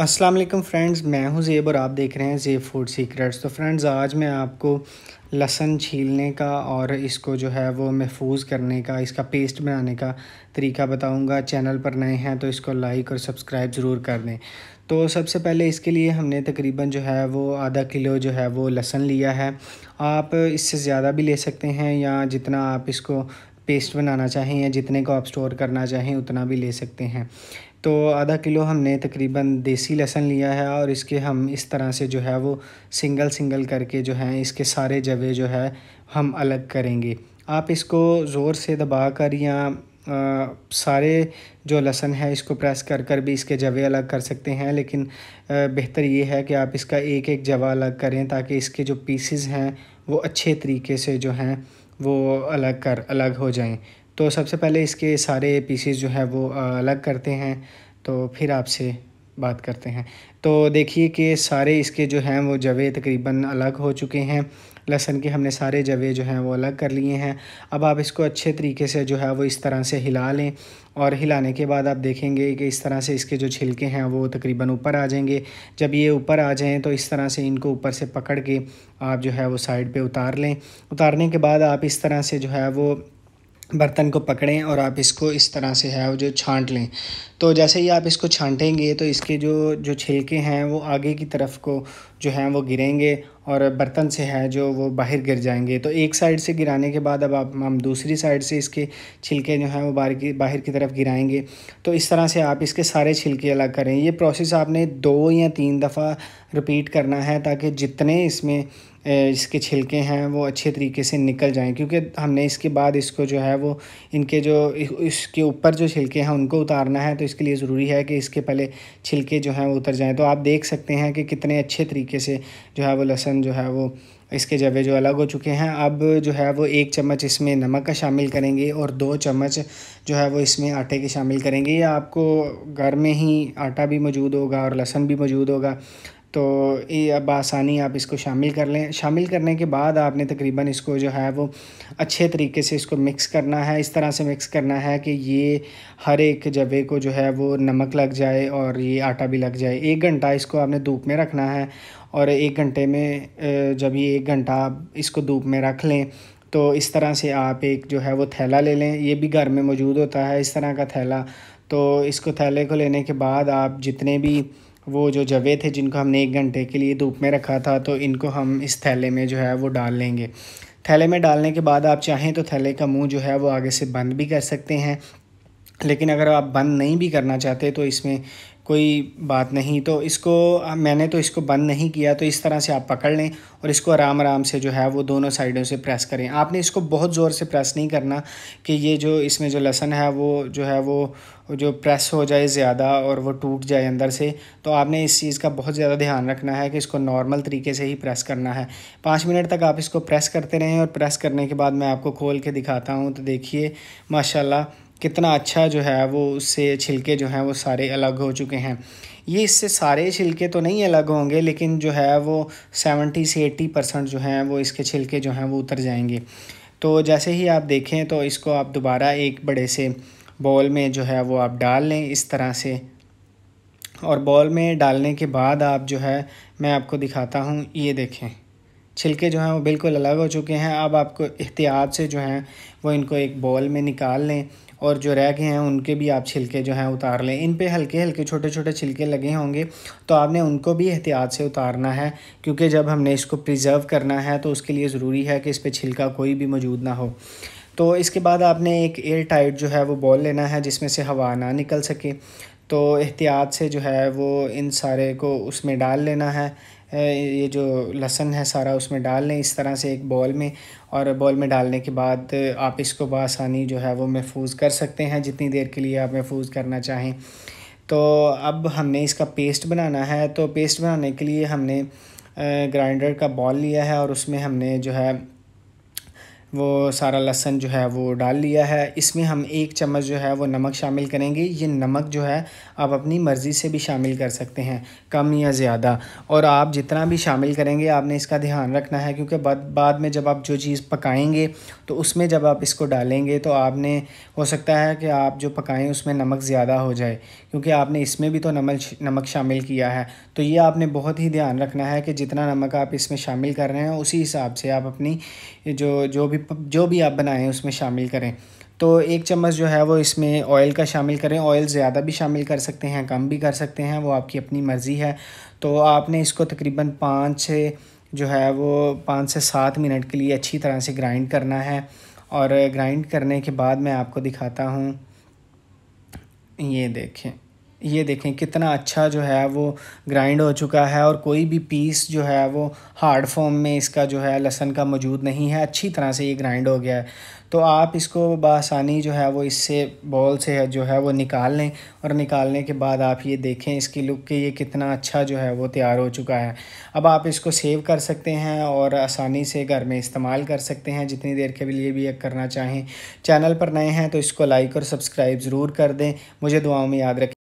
अस्सलाम वालेकुम फ्रेंड्स मैं हूं ज़ेब और आप देख रहे हैं ज़ेब फूड सीक्रेट्स तो फ्रेंड्स आज मैं आपको लहसन छीलने का और इसको जो है वो महफूज करने का इसका पेस्ट बनाने का तरीका बताऊंगा चैनल पर नए हैं तो इसको लाइक और सब्सक्राइब ज़रूर कर दें तो सबसे पहले इसके लिए हमने तकरीबन जो है वो आधा किलो जो है वो लहसन लिया है आप इससे ज़्यादा भी ले सकते हैं या जितना आप इसको पेस्ट बनाना चाहें या जितने को आप स्टोर करना चाहें उतना भी ले सकते हैं तो आधा किलो हमने तकरीबन देसी लहसन लिया है और इसके हम इस तरह से जो है वो सिंगल सिंगल करके जो है इसके सारे जवे जो है हम अलग करेंगे आप इसको ज़ोर से दबा कर या आ, सारे जो लहसन है इसको प्रेस कर कर भी इसके जवे अलग कर सकते हैं लेकिन बेहतर ये है कि आप इसका एक एक जवा अलग करें ताकि इसके जो पीसेस हैं वो अच्छे तरीके से जो हैं वो अलग कर अलग हो जाएं तो सबसे पहले इसके सारे पीसीस जो है वो अलग करते हैं तो फिर आपसे बात करते हैं तो देखिए कि सारे इसके जो हैं वो जवे तकरीबन अलग हो चुके हैं लहसन के हमने सारे जवे जो हैं वो अलग कर लिए हैं अब आप इसको अच्छे तरीके से जो है वो इस तरह से हिला लें और हिलाने के बाद आप देखेंगे कि इस तरह से इसके जो छिलके हैं वो तकरीबन ऊपर आ जाएंगे जब ये ऊपर आ जाएं तो इस तरह से इनको ऊपर से पकड़ के आप जो है वो साइड पे उतार लें उतारने के बाद आप इस तरह से जो है वो बर्तन को पकड़ें और आप इसको इस तरह से है जो छांट लें तो जैसे ही आप इसको छांटेंगे तो इसके जो जो छिलके हैं वो आगे की तरफ को जो हैं वो गिरेंगे और बर्तन से है जो वो बाहर गिर जाएंगे तो एक साइड से गिराने के बाद अब आप हम दूसरी साइड से इसके छिलके जो हैं वो बाहर की बाहर की तरफ गिराएंगे तो इस तरह से आप इसके सारे छिलके अलग करें ये प्रोसेस आपने दो या तीन दफ़ा रिपीट करना है ताकि जितने इसमें इसके छिलके हैं वो अच्छे तरीके से निकल जाएं क्योंकि हमने इसके बाद इसको जो है वो इनके जो इसके ऊपर जो छिलके हैं उनको उतारना है तो इसके लिए ज़रूरी है कि इसके पहले छिलके जो हैं वो उतर जाएँ तो आप देख सकते हैं कि कितने अच्छे तरीके से जो है वो लहसन जो है वो इसके जवे जो अलग हो चुके हैं अब जो है वो एक चम्मच इसमें नमक का शामिल करेंगे और दो चम्मच जो है वो इसमें आटे के शामिल करेंगे या आपको घर में ही आटा भी मौजूद होगा और लहसन भी मौजूद होगा तो ये अब आसानी आप इसको शामिल कर लें शामिल करने के बाद आपने तकरीबन इसको जो है वो अच्छे तरीके से इसको मिक्स करना है इस तरह से मिक्स करना है कि ये हर एक जवे को जो है वो नमक लग जाए और ये आटा भी लग जाए एक घंटा इसको आपने धूप में रखना है और एक घंटे में जब ये एक घंटा आप इसको धूप में रख लें तो इस तरह से आप एक जो है वो थैला ले लें ये भी घर में मौजूद होता है इस तरह का थैला तो इसको थैले को लेने के बाद आप जितने भी वो जो जवे थे जिनको हमने एक घंटे के लिए धूप में रखा था तो इनको हम इस थैले में जो है वो डाल लेंगे थैले में डालने के बाद आप चाहें तो थैले का मुंह जो है वो आगे से बंद भी कर सकते हैं लेकिन अगर आप बंद नहीं भी करना चाहते तो इसमें कोई बात नहीं तो इसको मैंने तो इसको बंद नहीं किया तो इस तरह से आप पकड़ लें और इसको आराम आराम से जो है वो दोनों साइडों से प्रेस करें आपने इसको बहुत ज़ोर से प्रेस नहीं करना कि ये जो इसमें जो लहसन है वो जो है वो जो प्रेस हो जाए ज़्यादा और वो टूट जाए अंदर से तो आपने इस चीज़ का बहुत ज़्यादा ध्यान रखना है कि इसको नॉर्मल तरीके से ही प्रेस करना है पाँच मिनट तक आप इसको प्रेस करते रहें और प्रेस करने के बाद मैं आपको खोल के दिखाता हूँ तो देखिए माशाला कितना अच्छा जो है वो उससे छिलके जो हैं वो सारे अलग हो चुके हैं ये इससे सारे छिलके तो नहीं अलग होंगे लेकिन जो है वो सेवेंटी से एट्टी परसेंट जो हैं वो इसके छिलके जो हैं वो उतर जाएंगे तो जैसे ही आप देखें तो इसको आप दोबारा एक बड़े से बॉल में जो है वो आप डाल लें इस तरह से और बॉल में डालने के बाद आप जो है मैं आपको दिखाता हूँ ये देखें छिलके जो हैं वो बिल्कुल अलग हो चुके हैं अब आपको एहतियात से जो हैं वो इनको एक बॉल में निकाल लें और जो रह गए हैं उनके भी आप छिलके जो हैं उतार लें इन पे हल्के हल्के छोटे छोटे छिलके लगे होंगे तो आपने उनको भी एहतियात से उतारना है क्योंकि जब हमने इसको प्रिजर्व करना है तो उसके लिए ज़रूरी है कि इस पर छिलका कोई भी मौजूद ना हो तो इसके बाद आपने एक एयर टाइट जो है वो बॉल लेना है जिसमें से हवा ना निकल सके तो एहतियात से जो है वो इन सारे को उसमें डाल लेना है ये जो लहसन है सारा उसमें डाल लें इस तरह से एक बॉल में और बॉल में डालने के बाद आप इसको बसानी जो है वो महफूज कर सकते हैं जितनी देर के लिए आप महफूज करना चाहें तो अब हमने इसका पेस्ट बनाना है तो पेस्ट बनाने के लिए हमने ग्राइंडर का बॉल लिया है और उसमें हमने जो है वो सारा लहसन जो है वो डाल लिया है इसमें हम एक चम्मच जो है वो नमक शामिल करेंगे ये नमक जो है आप अपनी मर्ज़ी से भी शामिल कर सकते हैं कम या ज़्यादा और आप जितना भी शामिल करेंगे आपने इसका ध्यान रखना है क्योंकि बाद बाद में जब आप जो चीज़ पकाएंगे तो उसमें जब आप इसको डालेंगे तो आपने हो सकता है कि आप जो पकाएँ उसमें नमक ज़्यादा हो जाए क्योंकि आपने इसमें भी तो नमक नमक शामिल किया है तो ये आपने बहुत ही ध्यान रखना है कि जितना नमक आप इसमें शामिल कर रहे हैं उसी हिसाब से आप अपनी जो जो भी जो भी आप बनाएं उसमें शामिल करें तो एक चम्मच जो है वो इसमें ऑयल का शामिल करें ऑयल ज़्यादा भी शामिल कर सकते हैं कम भी कर सकते हैं वो आपकी अपनी मर्ज़ी है तो आपने इसको तकरीबन पाँच जो है वो पाँच से सात मिनट के लिए अच्छी तरह से ग्राइंड करना है और ग्राइंड करने के बाद मैं आपको दिखाता हूँ ये देखें ये देखें कितना अच्छा जो है वो ग्राइंड हो चुका है और कोई भी पीस जो है वो हार्ड फॉर्म में इसका जो है लहसन का मौजूद नहीं है अच्छी तरह से ये ग्राइंड हो गया है तो आप इसको बसानी जो है वो इससे बॉल से जो है वो निकाल लें और निकालने के बाद आप ये देखें इसकी लुक के ये कितना अच्छा जो है वो तैयार हो चुका है अब आप इसको सेव कर सकते हैं और आसानी से घर में इस्तेमाल कर सकते हैं जितनी देर के लिए भी करना चाहें चैनल पर नए हैं तो इसको लाइक और सब्सक्राइब ज़रूर कर दें मुझे दुआओं में याद रखें